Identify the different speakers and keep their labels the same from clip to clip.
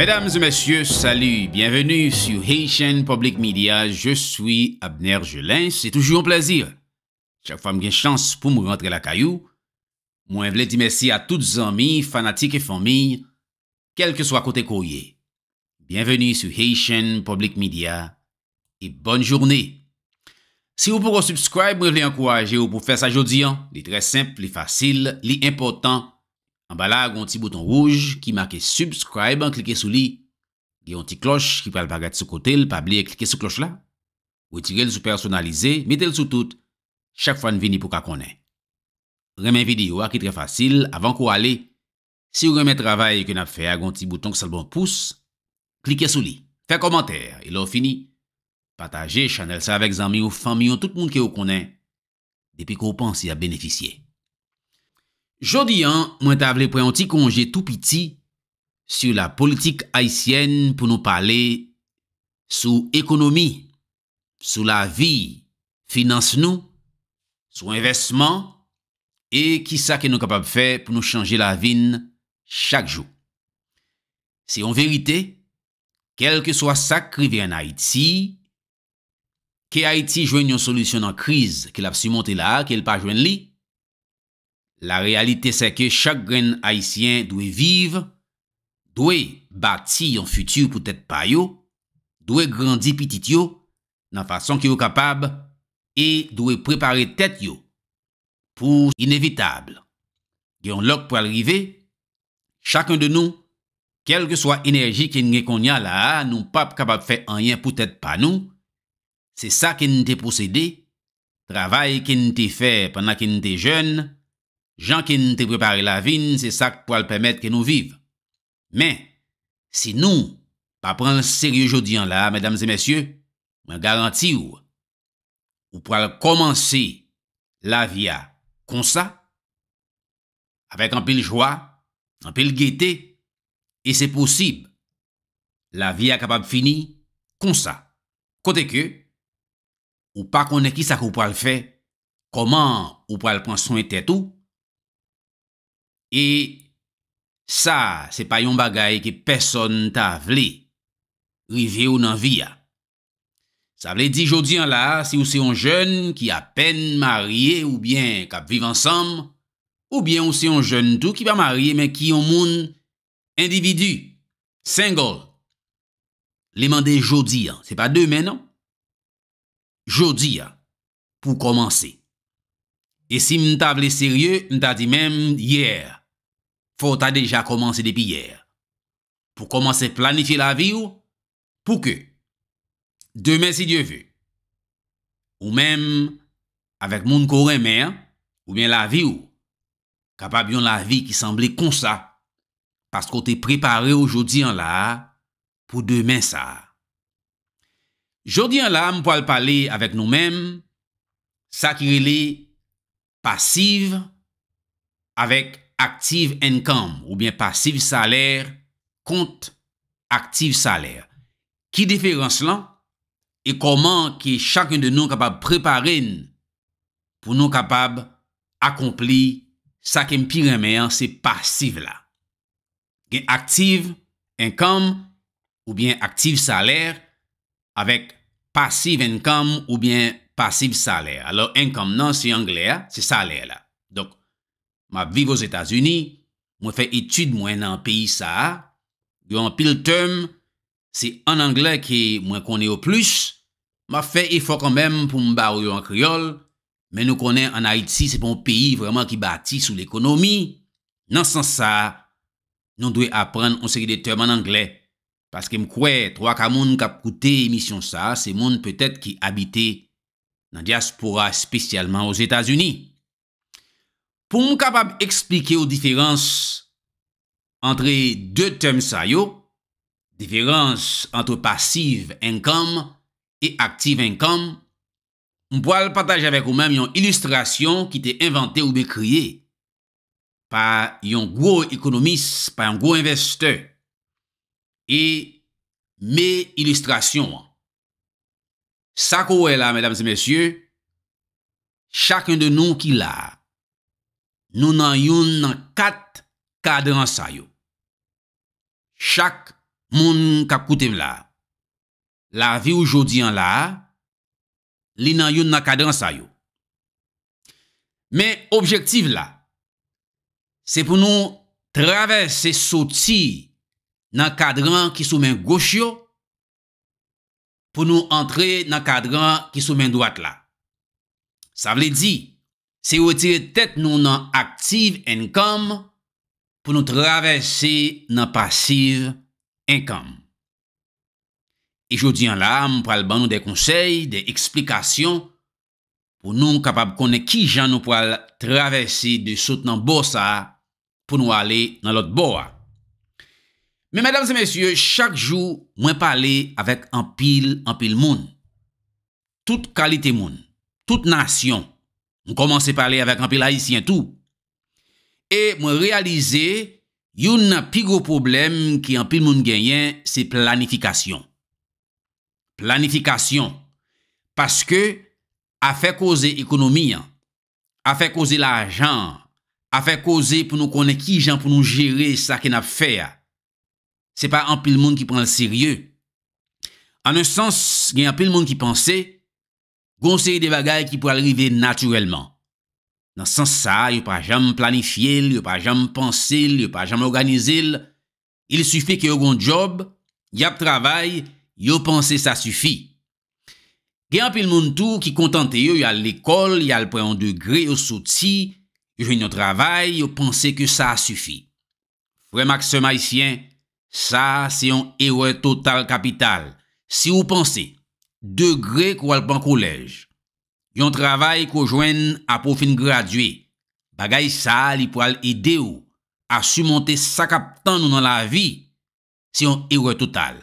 Speaker 1: Mesdames et messieurs, salut, bienvenue sur Haitian Public Media. Je suis Abner Jelin, c'est toujours un plaisir. Chaque fois que j'ai chance pour me rentrer la caillou, moi je voulais dire merci à toutes les amis, fanatiques et familles, quel que soit côté courrier. Bienvenue sur Haitian Public Media et bonne journée. Si vous pouvez vous je vous encourager pour faire ça aujourd'hui, c'est hein. très simple, c'est facile, c'est important. En bas là, il y a un petit bouton rouge qui marque subscribe, hein, cliquez sur lui. Il y a un petit cloche qui peut le baguette ce côté, le pas oublier, cliquer sur cloche là. Vous tirez le sous personnalisé, mettez-le sous tout. Chaque fois, vous pour qu'on connaît. une vidéo hein, qui est très facile avant qu'on aller. Si vous remettez travail que vous avez fait, il y a un petit bouton qui bon pouce. Cliquez sur lui. Faites commentaire. Et là, fini. Partagez, channel ça avec amis ou famille ou tout le monde qui vous connaît. Depuis qu'on pense, pensez y bénéficier. Jodi an, mwen table prey an ti konje tou piti Sur la politik Haitien pou nou pale Sou ekonomi, sou la vi, finance nou Sou investman E ki sa ke nou kapab fe pou nou chanje la vin chak jou Se yon verite, kel ke swa sakri vi an Haiti Ke Haiti jwen yon solusyon an kriz Kel ap simonte la, kel pa jwen li La realite se ke chak gren haisyen dwe vive, dwe bati yon futur pou tèt pa yo, dwe grandi pitit yo nan fason ki yo kapab, e dwe prepare tèt yo pou inévitable. Dyon lòk pou alrive, chakon de nou, kelke swa enerji ki ngekonya la ha, nou pap kapab fè anyen pou tèt pa nou, se sa ki nte posede, travay ki nte fè pwana ki nte jen, Jan ki n te prepare la vin, se sak pou al pemet ke nou viv. Men, se nou pa pran serye jodi an la, mèdames et mèsyè, mwen garanti ou, ou pou al komanse la via kon sa, avèk an pil jwa, an pil gété, e se posib, la via kapab fini kon sa. Kote ke, ou pa kone ki sak ou pou al fè, koman ou pou al pran son etet ou, E sa, se pa yon bagay ki peson ta vle. Rivye ou nan viya. Sa vle di jodi an la, se ou se yon jen ki apen marye ou bien kap viv ansam. Ou bien ou se yon jen tou ki pa marye men ki yon moun individu. Sengol. Le mande jodi an. Se pa demen an. Jodi an. Pou komanse. E si mn ta vle serye, mn ta di men yere. Fout a deja komanse depi yer. Pou komanse planifi la vi ou? Pou ke? Demen si dieu ve. Ou men, avek moun kore mer, ou men la vi ou? Kapab yon la vi ki sembli konsa, paskou te prepari ou jodi an la, pou demen sa. Jodi an la, m pou al pale avek nou men, sakirile pasiv avek Active income ou bien passive saler kont active saler. Ki diferans lan? E koman ki chakon de nou kapab preparen pou nou kapab akompli sak en pyremen an se passive la? Gen active income ou bien active saler avek passive income ou bien passive saler. Alors income nan se yon gle a, se saler la. Ma vive os Etats-Uni, mwen fè etude mwen nan peyi sa, yon pil term, se an Angle ki mwen konye ou plush, ma fè e fò konbèm pou mba ou yon kriol, men nou konen an Haiti, se pon peyi vreman ki bati sou l'ekonomi, nan san sa, nou dwe apren onse ki de term an Angle, paske mkwe, troak a moun kap koute emisyon sa, se moun pwete ki abite nan diaspora spesyalman os Etats-Uni. pou m kapab eksplike ou diferans antre de tem sayo, diferans antre pasiv enkom e aktiv enkom, m pou al pataje avek ou men yon ilustrasyon ki te inventè ou be kriye pa yon gwo ekonomis, pa yon gwo investè e me ilustrasyon. Sa kou wè la, mèdames et mèsyè, chakèn de nou ki la Nou nan yon nan kat kadran sa yo. Chak moun kakoutem la. La vi oujodi an la, li nan yon nan kadran sa yo. Men objektiv la, se pou nou traves se soti nan kadran ki soumen gosyo, pou nou antre nan kadran ki soumen dwat la. Sa vle di, Se ou etire tet nou nan aktif enkom pou nou travesse nan pasif enkom. Ejoudi an lam pou al ban nou de konsey, de eksplikasyon pou nou kapab kone ki jan nou pou al travesse de sot nan bosa pou nou ale nan lot boa. Me madams e mesye, chak jou mwen pale avek an pil, an pil moun. Tout kalite moun, tout nasyon. Mwen komanse pale avèk anpil la isi an tou. E mwen realize, yon nan pi gro problem ki anpil moun genyen, se planifikasyon. Planifikasyon. Paske a fe koze ekonomi an. A fe koze la jan. A fe koze pou nou kone ki jan pou nou jere sa ken ap fè a. Se pa anpil moun ki pran l serye. An nè sens, gen anpil moun ki panse... Gon seri de bagay ki pou alrive naturelman. Nan sans sa, yo pa jam planifye, yo pa jam pense, yo pa jam organize, il sufi ki yo gon job, yo ap travay, yo pense sa sufi. Gen apil moun tou ki kontante yo, yo al lekol, yo al preon de gre, yo souti, yo jen yo travay, yo pense ke sa sufi. Vrema kse ma ifyen, sa se yon erwe total kapital. Se yo pense, De gre kwa l pan kolèj, yon travay kwa jwen apou fin graduè, bagay sa li pou al ide ou, a su montè sakap tan nou nan la vi, si yon erwe total.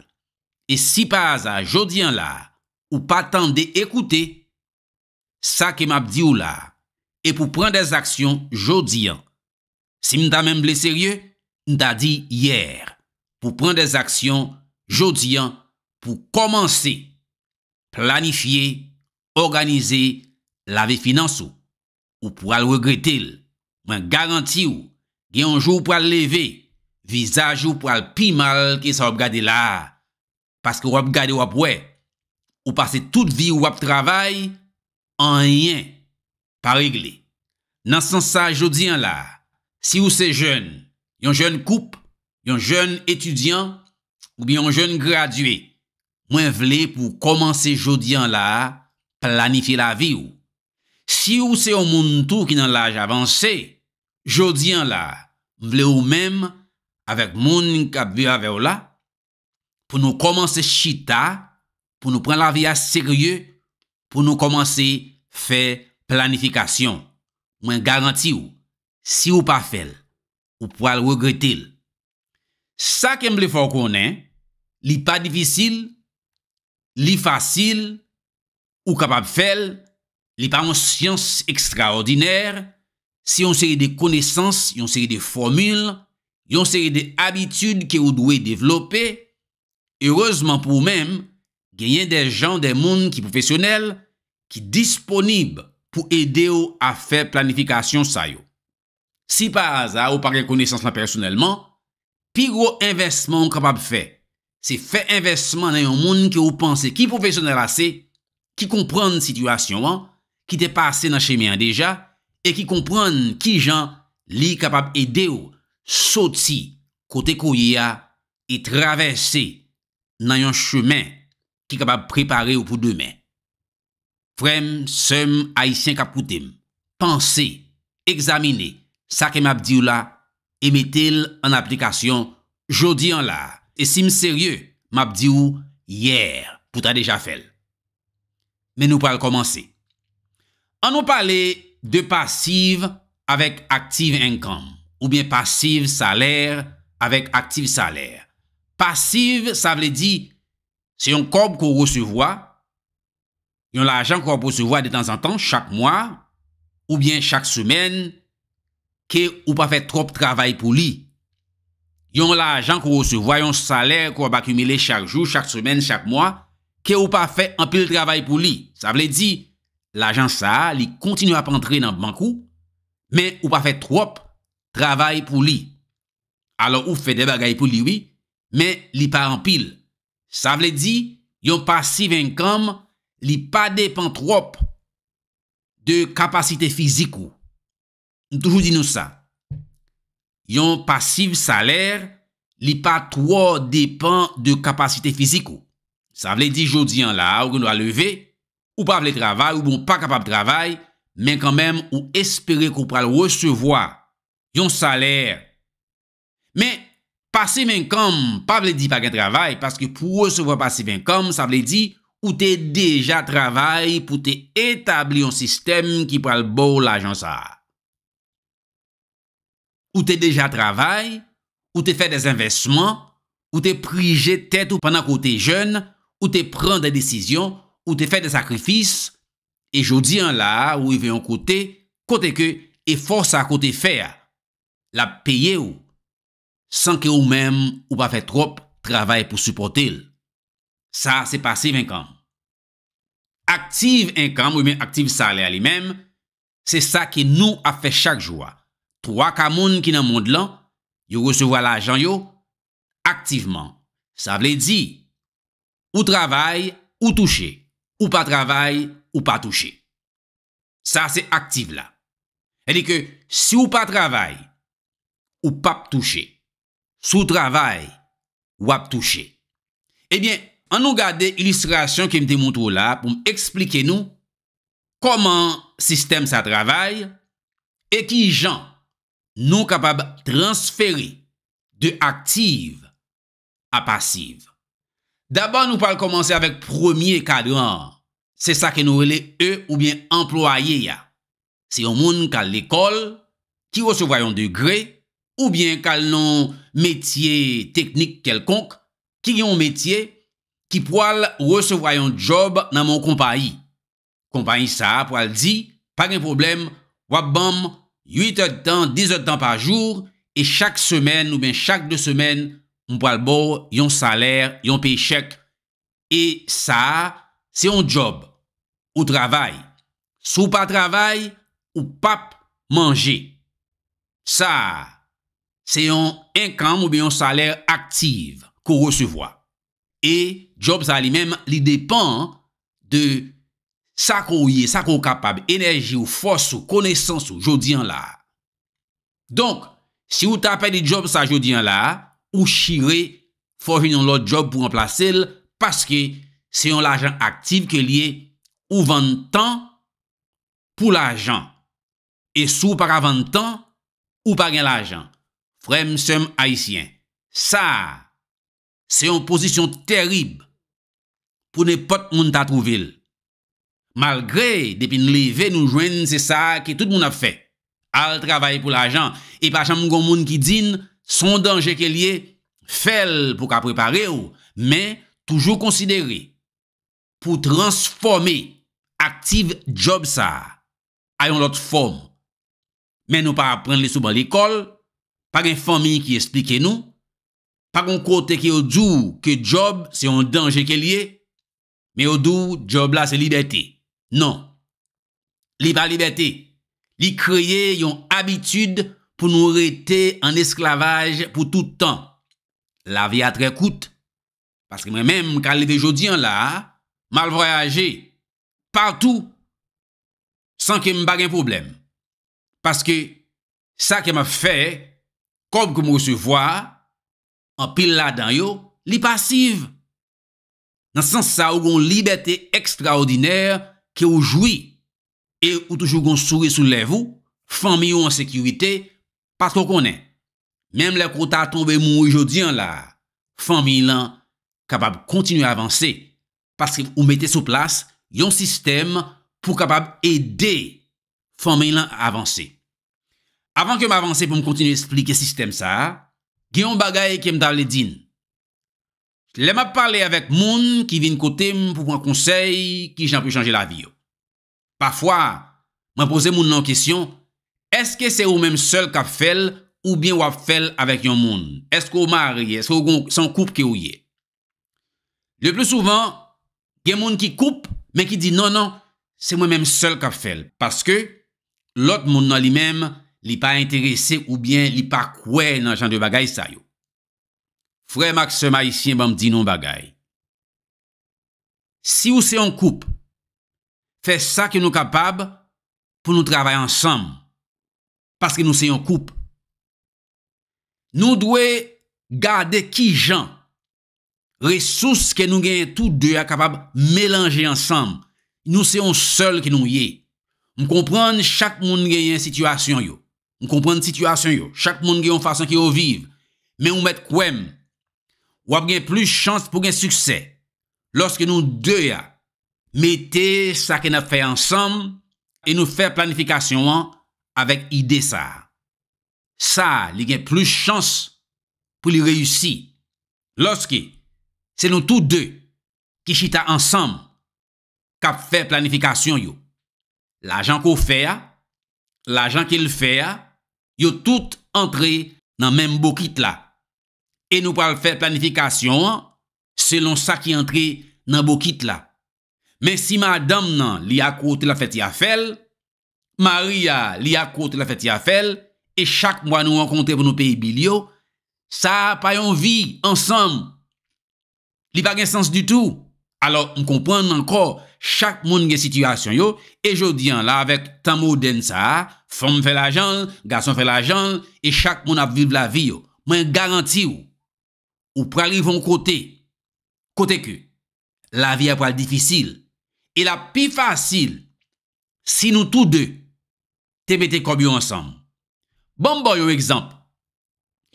Speaker 1: E si pa aza, jodi an la, ou pa tan de ekoute, sak e map di ou la, e pou pran des aksyon jodi an. Si mta men ble serye, mta di yer, pou pran des aksyon jodi an pou komanse. planifiye, organize, lave finanso, ou pou al regretil, ou an garanti ou, gen anjou pou al leve, vizaj ou pou al pimal, ki sa wap gade la, paske wap gade wap we, ou pase tout vi wap travay, an yen, pa regle. Nan san sa jodi an la, si ou se jen, yon jen koup, yon jen etudyan, ou bi yon jen graduye, mwen vle pou komanse jodi an la planifi la vi ou. Si ou se ou moun tou ki nan laj avanse, jodi an la mwen vle ou menm avèk moun kapvi avè ou la, pou nou komanse chita, pou nou pren la vi a seryè, pou nou komanse fè planifikasyon. Mwen garanti ou, si ou pa fèl, ou pou al wè gretil. Sa kem le fò konen, li pa difisil, Li fasil, ou kapab fel, li pa an syans ekstraordiner, si yon seri de konesans, yon seri de formil, yon seri de abitud ki ou dwe devlope, erozman pou mèm, genyen de jan de moun ki profesyonel, ki disponib pou ede ou a fè planifikasyon sayo. Si pa aza ou pa re konesans la personelman, pi gro investman ou kapab fè, se fè investman nan yon moun ki ou panse ki profesyonel ase, ki kompran n situasyon an, ki te pase nan chemen an deja, e ki kompran ki jan li kapap ede ou, soti kote kouye a, e travesse nan yon chemen ki kapap prepare ou pou demen. Frem, sem, aisyen kap koutem, panse, examine, sa kem abdi ou la, e metel an aplikasyon jodi an la. E sim serye, m ap di ou, yer, pou ta deja fel. Men nou pa al komanse. An nou pale de pasiv avèk aktiv enkamp, ou bien pasiv salèr avèk aktiv salèr. Pasiv, sa vle di, se yon kob kou recevoi, yon lajan kou recevoi de tan san tan, chak mwa, ou bien chak semen, ke ou pa fè trope travay pou li. yon la ajan kwa ou se voyon saler kwa bakumile chak jou, chak semen, chak mwa, ke ou pa fe empil travay pou li. Sa vle di, la ajan sa, li kontinu ap antre nan bankou, men ou pa fe trop travay pou li. Alo ou fe debaga yi pou li, oui, men li pa empil. Sa vle di, yon pasiv en kam, li pa depan trop de kapasite fizikou. Toujou di nou sa. Yon pasiv saler li pa 3 depan de kapasite fiziko. Sa vle di jodi an la ou genou a leve ou pa vle travay ou bon pa kapab travay men kan men ou espere kou pral wesevoa yon saler. Men pasiv enkom pa vle di pa gen travay paske pou wesevoa pasiv enkom sa vle di ou te deja travay pou te etabli yon sistem ki pral bo l'ajansar. Ou te deja travay, ou te fè des investman, ou te prije tèt ou panak ou te jön, ou te pran de desisyon, ou te fè des sakrifis, e jodi an la ou y vè yon kote, kote ke e fò sa kote fè a, la peye ou, san ke ou mèm ou pa fè trop travay pou supote il. Sa se pasive inkam. Aktive inkam ou mèm aktive salè a li mèm, se sa ki nou a fè chak jwa. Ou akamoun ki nan moun de lan Yo resevo al ajan yo Aktiveman Sa vle di Ou travay ou touche Ou pa travay ou pa touche Sa se aktive la Elike si ou pa travay Ou pap touche Sou travay Ou ap touche Ebyen eh an nou gade ilistrasyon ki m demontou la Pou m eksplike nou Koman sistem sa travay E ki jan nou kapab transfere de aktive a pasive. Daba nou pal komanse avèk promye kadran, se sa ke nou rele e ou bien emploaye ya. Se yon moun kal l'ekol, ki wosov rayon degre, ou bien kal non metye teknik kelkonk, ki yon metye, ki poal wosov rayon job nan moun kompanyi. Kompanyi sa apwal di, pa gen problem wap bam, 8 eot tan, 10 eot tan pa jour, e chak semen ou ben chak de semen, mpwa l bo, yon saler, yon pey chek. E sa, se yon job, ou travay, sou pa travay, ou pap manje. Sa, se yon inkam ou ben yon saler aktive, kou recevwa. E job sa li menm li depan de... Sa kon ou ye, sa kon ou kapab, enerji ou fos ou konesans ou jodi an la. Donk, si ou ta apè di job sa jodi an la, ou shire, fò vinyon lò job pou an plase l, paske se yon l'ajan aktif ke liye ou vantan pou l'ajan. E sou pa ka vantan ou pa gen l'ajan. Frem sem haisyen. Sa, se yon posisyon terib pou ne pot moun ta trouve l. Malgre depi nou leve nou jwen se sa ke tout moun ap fe. Al travaye pou la jan. E pa chan moun goun moun ki din, son danje ke liye fel pou ka prepare ou. Men toujou konsidere pou transforme aktive job sa. Ayon lot form. Men nou pa ap pren le souban l'ekol. Pag en fami ki esplike nou. Pag an kote ki ou djou ke job se yon danje ke liye. Men ou djou job la se libeti. Non, li pa libeté. Li kreye yon habitude pou nou rete en esklavaj pou toutan. La vi atre koute. Paske mwen menm kale ve jodi an la, malvoyaje, partou, san ke m bagen problem. Paske sa ke m a fe, kom kou m wese vwa, an pil la dan yo, li pasiv. Nan san sa ou gon libeté ekstraordinèr, ke oujoui e ou toujou goun soui sou levou, fami ou an sekirite, patro konen. Mem le konta tombe moun oujou diyan la, fami lan kapab kontinu avanse, paske ou mette sou plas yon sistem pou kapab ede fami lan avanse. Avan ke m avanse pou m kontinu esplike sistem sa, gen yon bagay ke m dal le din, Le ma pale avèk moun ki vin kote m pou mwen konsey ki jan pou chanje la vi yo. Pafwa, mwen pose moun nan kisyon, eske se ou menm sol kap fel ou bien wap fel avèk yon moun? Eske ou ma a rie? Eske ou son koupe ki ou ye? Le plou souvan, gen moun ki koupe men ki di nan nan, se mwen menm sol kap fel. Paske, lot moun nan li menm li pa interese ou bien li pa kwe nan chan de bagay sa yo. Frè Maxe Maïsien bèm di nou bagay. Si ou se yon koup, fè sa ki nou kapab pou nou travay ansam. Paske nou se yon koup. Nou dwe gade ki jan. Ressous ke nou genye tout de a kapab mélange ansam. Nou se yon sol ki nou ye. Mou kompran chak moun genye yon situasyon yo. Mou kompran situasyon yo. Chak moun genye yon fason ki yo viv. Men ou met kouem. Mou kompran. Ou ap gen plus chans pou gen suksè. Lorske nou dè ya, metè sa ken ap fè ansam, e nou fè planifikasyon an, avèk ide sa. Sa li gen plus chans pou li reyussi. Lorske, se nou tout dè, ki chita ansam, kap fè planifikasyon yo. La jan kou fè ya, la jan ki l fè ya, yo tout antre nan menm bokit la. E nou pa l fè planifikasyon an, selon sa ki antre nan bokit la. Men si madame nan li akoute la fèti a fèl, maria li akoute la fèti a fèl, e chak mwa nou an kontre pou nou peyi bil yo, sa pa yon vi ansam. Li pa gen sens du tout. Alors m kompwenn an kò, chak moun gen sityasyon yo, e jodi an la avèk tamou den sa, fèm fè la janl, gason fè la janl, e chak moun ap viv la vi yo. Mwen garanti yo. Ou prarivon kote, kote ke, la vi apal difisil. E la pi fasil, si nou tou de te bete kobyo ansam. Bombo yo ekzamp,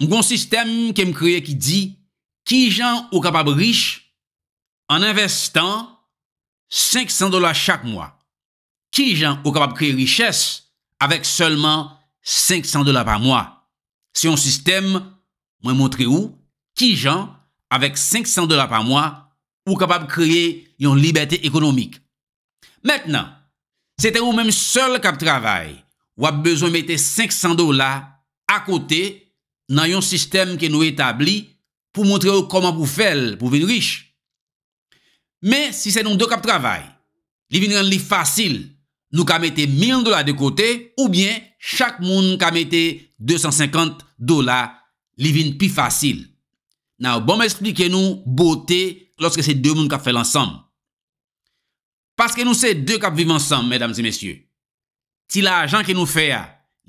Speaker 1: mgon sistem kem kreye ki di, ki jan ou kapab riche an investan 500 dola chak mwa. Ki jan ou kapab kreye riches avek solman 500 dola par mwa. Si yon sistem, mwen montre ou? ki jan avèk 500 dola pa mwa ou kapab kreye yon libetè ekonomik. Mètenan, se te ou mèm sol kap travay ou ap bezon mette 500 dola a kote nan yon sistem ke nou etabli pou montre ou koman pou fèl pou vin rish. Mè si se nou de kap travay, li vin ren li fasil nou ka mette 1000 dola de kote ou bien chak moun ka mette 250 dola, li vin pi fasil. Nou bon mè explike nou bote lòske se dè moun kap fè l'ansam. Paske nou se dè kap viv ansam, mèdames et mèsyè. Ti la ajan ke nou fè ya,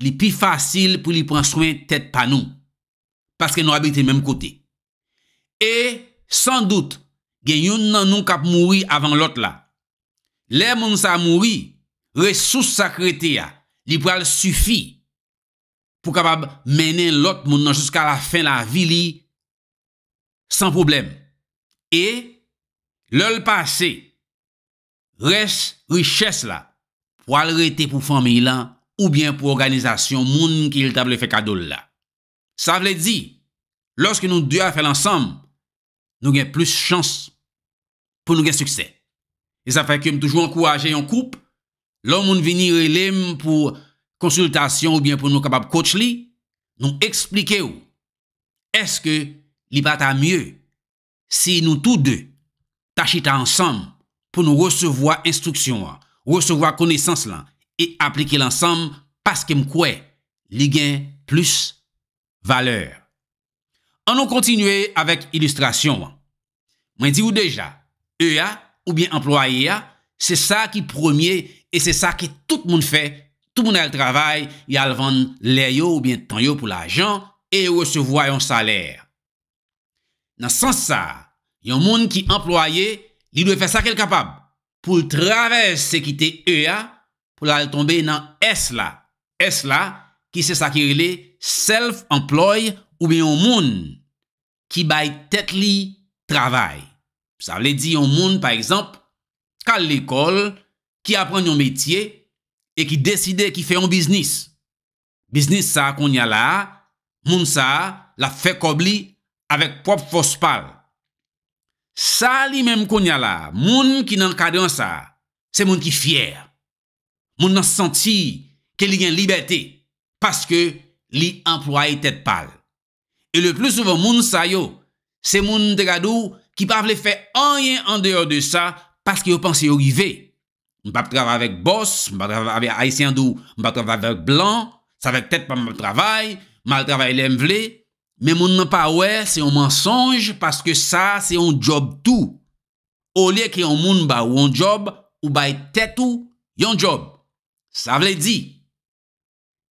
Speaker 1: li pi fasil pou li pran souen tèt pa nou. Paske nou habite mèm kote. E, san dout, gen yon nan nou kap mouri avan lot la. Lè moun sa mouri, resous sakrete ya, li pral sufi pou kapab menen lot moun nan jouska la fin la vili san poublem. E, lòl pase, res riches la, pou al rete pou fami la, ou bien pou organizasyon moun ki l table fe kadol la. Sa vle di, lòske nou dwe a fe l ansam, nou gen plus chans pou nou gen suksè. E sa fè kem toujou an kouaje yon koup, lò moun vini relèm pou konsultasyon ou bien pou nou kabab kouch li, nou eksplike ou, eske li ba ta mye, si nou tou de, tachita ansam, pou nou resevoa instruksyon, resevoa konesans lan, e aplike lansam, paske mkwe, li gen plus valeur. An nou kontinue avèk ilustrasyon, mwen di ou deja, e ya, ou bien employe ya, se sa ki promye, e se sa ki tout moun fe, tout moun el travay, yal van le yo, ou bien tan yo pou la jan, e resevoa yon saler. Nan sans sa, yon moun ki employe, li lwè fè sakèl kapab. Poul trawè sekite e ya, pou lal tombe nan es la. Es la, ki se sakèl li self-employ ou bi yon moun ki bay tek li travay. Sa vle di yon moun, par exemple, kal l'ekol ki apren yon metye e ki deside ki fè yon biznis. Biznis sa kon yal la, moun sa la fè kobli, avèk prop fos pal. Sa li mèm konya la, moun ki nan kade an sa, se moun ki fyer. Moun nan santi ke li gen liberté, paske li employe tet pal. E le plus ouve moun sa yo, se moun te gado ki pa vle fè anyen an deyo de sa paske yo panse yo givè. Mbap trava avèk bos, mbap trava avèk aisyen dou, mbap trava avèk blan, sa vèk tet pa mbap travay, mbap travay lèm vley, men moun nan pa we se yon mensonj, paske sa se yon job tou. O liye ki yon moun ba yon job, ou bay tetou, yon job. Sa vle di,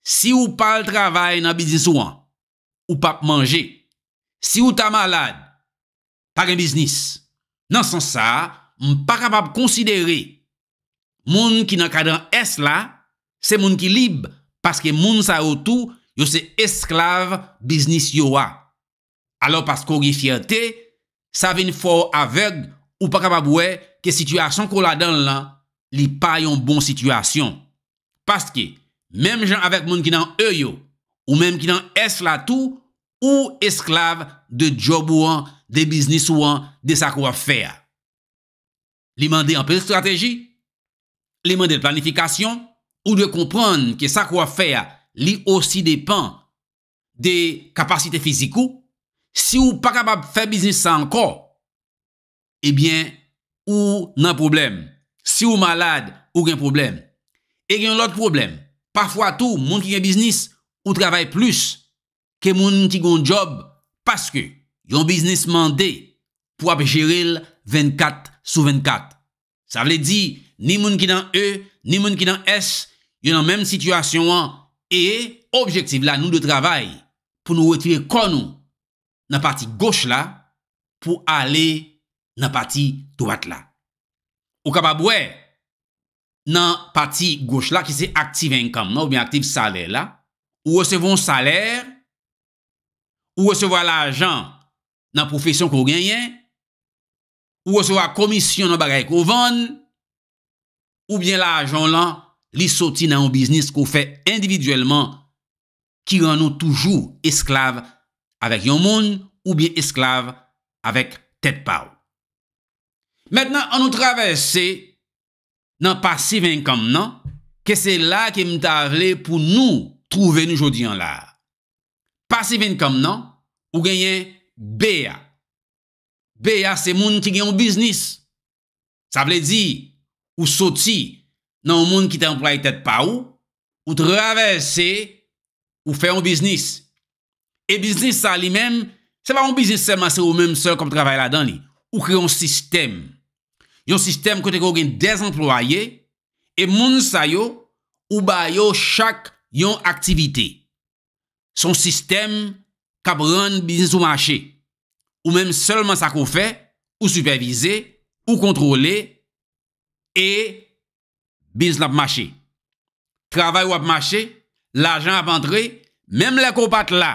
Speaker 1: si ou pal travay nan biznis wan, ou pap manje, si ou ta malad, par yon biznis, nan san sa, m pa kapap konsidere, moun ki nan kadran es la, se moun ki libe, paske moun sa wotou, yo se esklav biznis yo a. Alo paskou ki fiyate, sa vin fò avèg ou pa kapab wè ke situasyon kon la dan lan, li pa yon bon situasyon. Paske, mem jen avèk moun ki nan e yo, ou mem ki nan esklatou, ou esklav de job ou an, de biznis ou an, de sa kwa fè a. Li mande an pèl strategi, li mande planifikasyon, ou de kompran ke sa kwa fè a li osi depan de kapasite fizikou, si ou pa kapab fè biznis sa anko, ebyen, ou nan problem. Si ou malade, ou gen problem. E gen lout problem. Parfwa tou, moun ki gen biznis, ou travay plus ke moun ki gen job paske yon biznis mande pou ap jere 24 sou 24. Sa vle di, ni moun ki dan E, ni moun ki dan S, yon nan menm situasyon an E objektiv la nou de travay pou nou wetri konou nan pati goch la pou ale nan pati tou bat la. Ou kapabwe nan pati goch la ki se aktive inkam nou, ou bien aktive saler la. Ou resevon saler, ou resevon la ajan nan profesyon kou genyen, ou resevon la komisyon nan bagay kou ven, ou bien la ajan lan. li soti nan ou biznis kou fè individuèlman ki gan nou toujou esklav avèk yon moun ou bie esklav avèk tèt pa ou. Mètnen an nou travesse nan pasiv inkom nan ke se la ki mtavle pou nou trouve nou jodi an la. Pasiv inkom nan ou genyen beya. Beya se moun ki genyon biznis. Sa vle di ou soti dans un monde qui t'emploie peut-être pas où, ou traverser, ou faire un business. Et business, ça lui-même, ce n'est pas un business seulement, c'est au même seul comme travail là-dedans. Ou créer un système. Un système que tu as des employés, et ça ça yo, ou ba yo chaque yon activité. Son système prend rend business au marché. Ou même seulement ça qu'on fait, ou superviser, ou contrôler, et Biz la p'mache, travay wap mache, la jan ap andre, mèm lè ko pat la,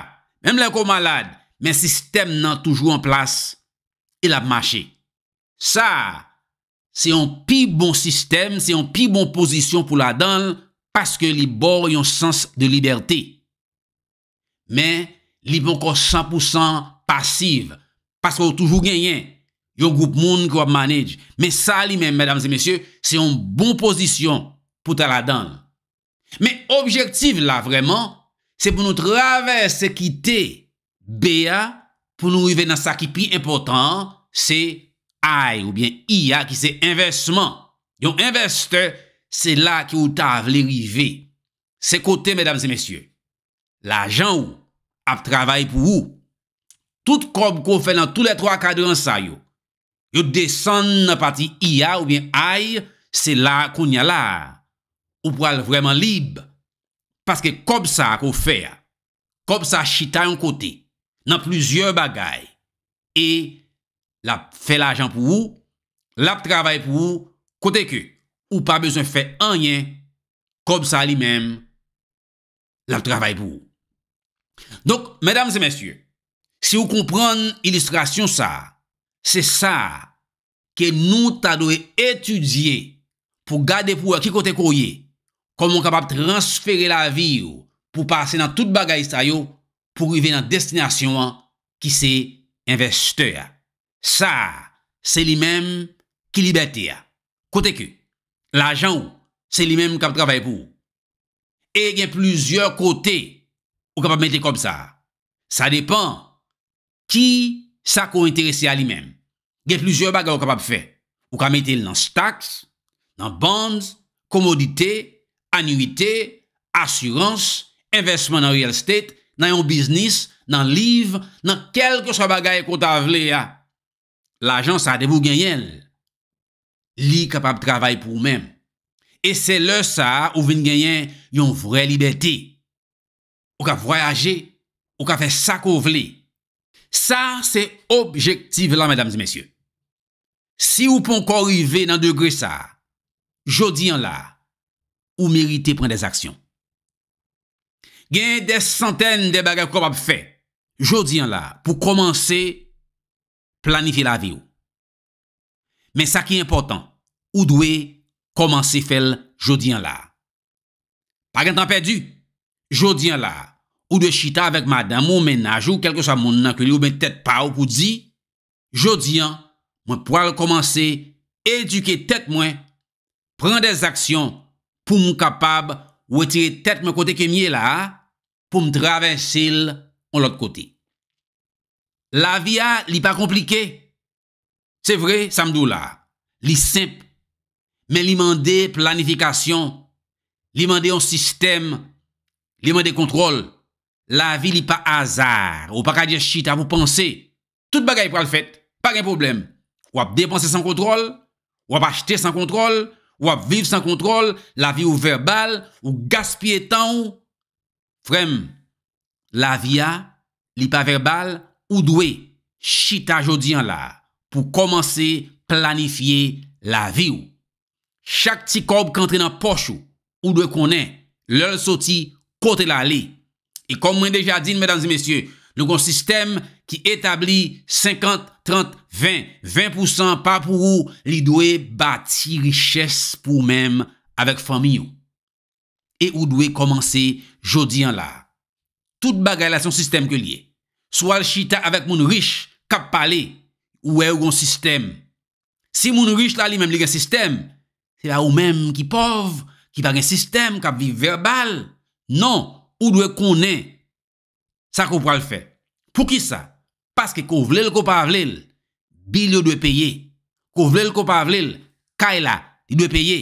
Speaker 1: mèm lè ko malade, mèm sistem nan toujou an plas, il la p'mache. Sa, se yon pi bon sistem, se yon pi bon posisyon pou la donl, paske li bor yon sens de liberté. Mè, li bon kon 100% pasif, paske wou toujou genyen. yo goup moun kwa manèj, men sali men, mèdames et mèsyè, se yon bon posisyon pou ta la dan. Men objektiv la vreman, se pou nou traves se kite, beya, pou nou yve nan sakipi impotant, se ay ou bien iya, ki se investman. Yon investe, se la ki ou ta vle rive. Se kote, mèdames et mèsyè, la jan ou, ap travay pou ou, tout krop kwo fe nan tout le 3 kadran sa yo, Yo desen nan pati iya ou bien aye, se la kon ya la. Ou pral vreman libe. Paske kob sa kon fè ya. Kob sa chita yon kote. Nan pluzye bagay. E la fè la ajan pou vous, la p'travaye pou vous, kote ke. Ou pa bezon fè anyen, kob sa li men, la p'travaye pou vous. Donk, mèdames et mèsyè, si ou kon pran ilistrasyon sa, Se sa ke nou ta doye etudye pou gade pou a ki kote koye komon kapap transfere la vi ou pou pase nan tout bagay sa yo pou rive nan destinasyon ki se investe ya. Sa, se li menm ki li bete ya. Kote ke, la jan ou, se li menm kap trabay pou. E gen pluzye kote ou kapap mette kom sa. Sa depan ki sa kon interese a li men gen plizye bagay ou kapap fe ou ka metel nan staks nan bond, komodite anuité, asurans investman nan real estate nan yon biznis, nan liv nan kelke sa bagay kon ta vle la jans a debou genyen li kapap travay pou men e se le sa ou vin genyen yon vre libeti ou ka voyaje ou ka fe sa kon vle Sa, se objektiv lan, mèdames et mèsyè. Si ou pon kon rive nan degrè sa, jodi an la, ou merite pren des aksyon. Gen de santèn de bagè kou ap fè, jodi an la, pou komanse planifi la vi ou. Men sa ki important, ou dwe komanse fel jodi an la. Par gen tan perdu, jodi an la, ou de chita avèk madame ou menaj ou kelke sa moun nanke li ou men tèt pa ou pou di, jodi an, mwen pou al komansè, eduke tèt mwen, pren des aksyon pou mou kapab ou etire tèt mwen kote kemye la, pou m drave en sil on lòt kote. La vi a li pa komplike. Se vre, sa mdou la, li semp, men li mande planifikasyon, li mande yon sistem, li mande kontrol, la vi li pa azar, ou pa ka dje chita, ou panse, tout bagay pral fèt, pa gen problem, wap depanse san kontrol, wap achete san kontrol, wap vive san kontrol, la vi ou verbal, ou gaspye tan ou, frem, la vi a, li pa verbal, ou dwe, chita jodi an la, pou komanse planifiye la vi ou. Chak ti kob kante nan poch ou, ou dwe konen, lel soti kote la li, E kom mwen deja din, medan zi mesye, nou goun sistem ki etabli 50-30-20, 20% pa pou ou li dwe bati riches pou ou men avek fami ou. E ou dwe komanse jodi an la. Tout bagay la son sistem ke liye. Swal chita avek moun riche kap pale ou e ou goun sistem. Si moun riche la li men li gen sistem, se la ou men ki pov, ki bagay sistem kap vi verbal. Non! Ou dwe konen sa ko pral fè? Pou ki sa? Paske ko vle l ko pa vle l, bil yo dwe peye. Ko vle l ko pa vle l, ka e la, di dwe peye.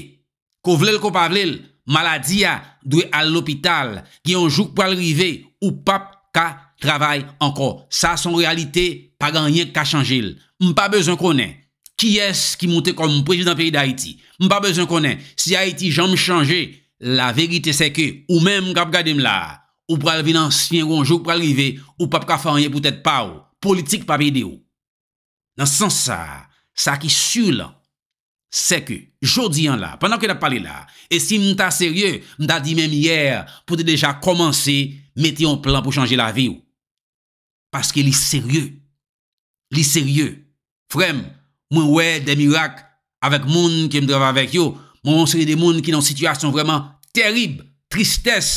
Speaker 1: Ko vle l ko pa vle l, maladi ya dwe al l opital, gen yon jok pral rive, ou pap ka travay anko. Sa son realite, pa gan yon ka chanjil. M pa bezon konen. Ki es ki monte kom prezident peyi d'Haïti? M pa bezon konen. Si Haïti jom chanje, La verite se ke, ou men m kap gade m la, ou pral vi nan siyen ronjou, pral rive, ou pap kafanye pou tèt pa ou, politik pa bi de ou. Nan sens sa, sa ki su lan, se ke, jodi an la, penan ke dap pale la, e si m ta serye, m ta di men miyer, pou te deja komanse, meti yon plan pou chanje la vi ou. Paske li serye, li serye, frem, m wè de mirak avèk moun ki m drava avèk yo. Moun seri de moun ki nan situasyon vreman terib, tristes,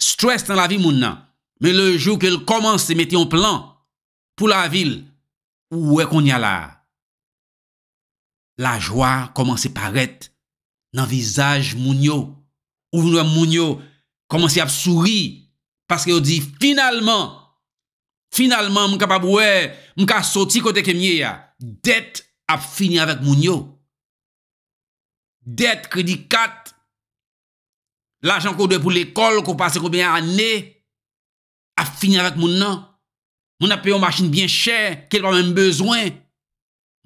Speaker 1: stres nan la vi moun nan. Me le jou ke l komans se meti an plan pou la vil ou we kon nye la. La jwa koman se paret nan vizaj moun yo. Ou voun wè moun yo koman se ap souri. Paske yo di, finalman, finalman moun ka pa bouè, moun ka soti kote kemye ya. Det ap fini avèk moun yo. dette, crédit 4, l'argent qu'on doit pour l'école, qu'on passe combien d'années, à finir avec mon nom. Mon a payé une machine bien chère, qu'elle n'a même besoin.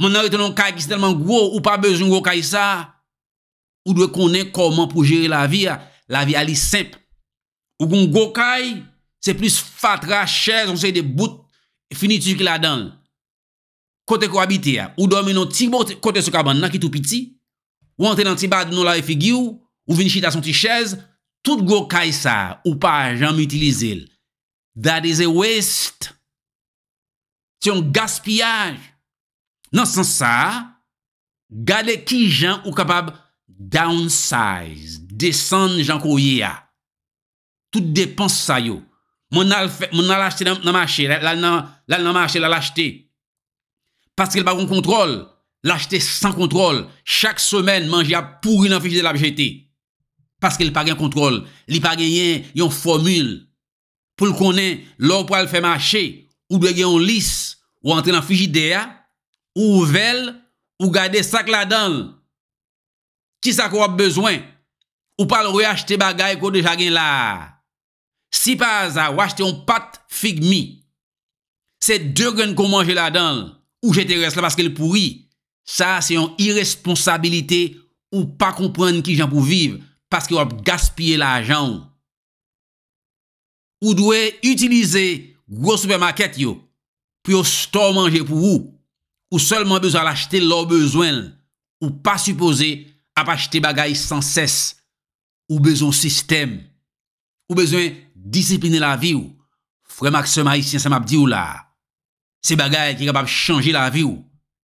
Speaker 1: Mon a un cas qui est tellement gros, ou pas besoin de ça. Ou doit connaître comment pour gérer la vie. Hein. La vie, elle est simple. Ou un gros c'est plus fatra, cher, on sait des bouts, finiture qu'il a dans. Côté habite, hein. ou dormir dans un petit côté ce cabane qui tout petit. Wante nan ti bad nou la e figi ou, ou vini chita son ti chez, tout go kay sa ou pa janm utilize l. That is a waste. Ti yon gaspillage. Nan san sa, gade ki janm ou kapab downsize, desan janm kouye ya. Tout depanse sa yo. Moun nan lache se nan mache, lal nan mache lalache se. Paske l pa kon kontrol. l'acheter sans contrôle. Chaque semaine, manger à pourri dans de la Parce qu'il pas de contrôle. Il pas de formule. Pour le connaître, l'or pour le faire marcher, ou doit gagner un liste, ou entrer dans derrière ou vel, ou garder sac là-dedans. Qui ça qu'on a besoin? Ou pas le reacheter bagay qu'on déjà gagné là. Si pas ça ou acheter un pâte figmi. C'est deux graines qu'on mange là-dedans. Ou jeter reste là parce qu'elle pourrit. Sa se yon irresponsabilite ou pa komprenne ki jan pou viv paske wap gaspye la jan ou. Ou dwe utilize gros supermaket yo pou yo store manje pou ou ou solman bezo al achete lor bezwen ou pa supose ap achete bagay san ses ou bezo sistem ou bezo disipline la vi ou frema kse ma isyen sa map di ou la se bagay ki kapap chanje la vi ou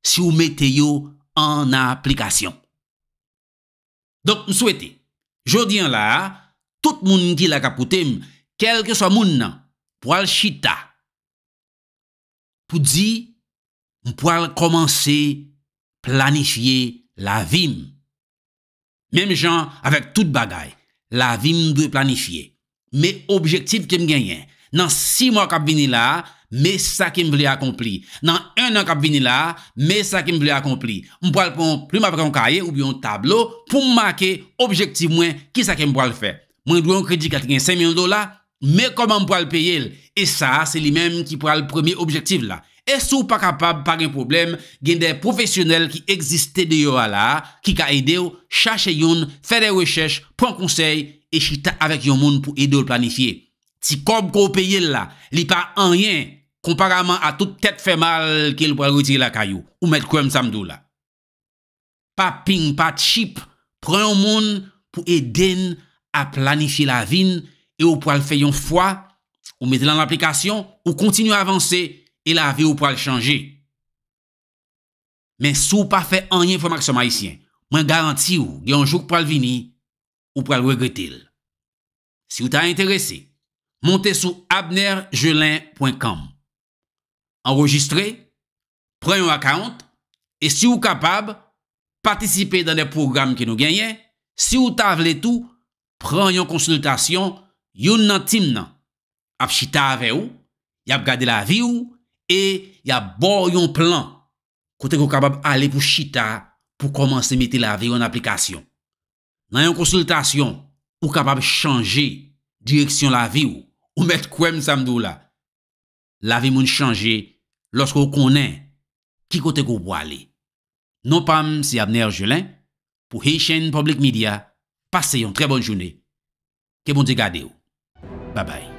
Speaker 1: si ou meteyo an aplikasyon. Donk m souwete, jodi an la, tout moun ki la kapoutem, kel ke sa moun nan, pou al chita, pou di, m pou al komanse planifiye la vim. Mem jan, avek tout bagay, la vim m bwe planifiye. Me objektif ke m genyen, nan si m wak ap vini la, Me sa kem vle akompli. Nan 1 an kap vini la, me sa kem vle akompli. Mpo al pon plim apre yon kaje ou yon tablo pou mmake objektiv mwen ki sa kem po al fe. Mwen yon kredi kat gen 5 milyon do la, me koman mpo al peye l? E sa, se li menm ki po al premye objektiv la. E sou pa kapab par gen problem gen den profesyonel ki eksiste de yo al la, ki ka ede ou, chache yon, fere wechech, pon konsey, e chita avek yon moun pou ede ou l planifiye. si kob ko ou peye la, li pa anyen, komparaman a tout tèt fè mal ke l pou al retire la kayou, ou met kouem samdou la. Pa ping, pa chip, pre yon moun pou eden a planifi la vin, e ou pou al fè yon fwa, ou met lan l'aplikasyon, ou kontinu avansè, e la vi ou pou al chanje. Men sou pa fè anyen pou mak se ma yisyen, mwen garanti ou, gen anjouk pou al vini, ou pou al regrete l. Si ou ta interese, monte sou abnerjelin.com. Enregistre, pren yon akant, e si ou kapab, patisipe dan de program ki nou genyen, si ou ta vle tou, pren yon konsultasyon, yon nan tim nan, ap chita ave ou, yap gade la vi ou, e yap bor yon plan, kote kou kapab ale pou chita, pou komanse mette la vi ou nan aplikasyon. Nan yon konsultasyon, ou kapab chanje direksyon la vi ou, Ou met kwenm samdou la? La vi moun chanje losko konen ki kote kou bo ale. Non pam si ap ner jelen pou he chen public media pase yon tre bon jounen. Ke bon di gade ou. Babay.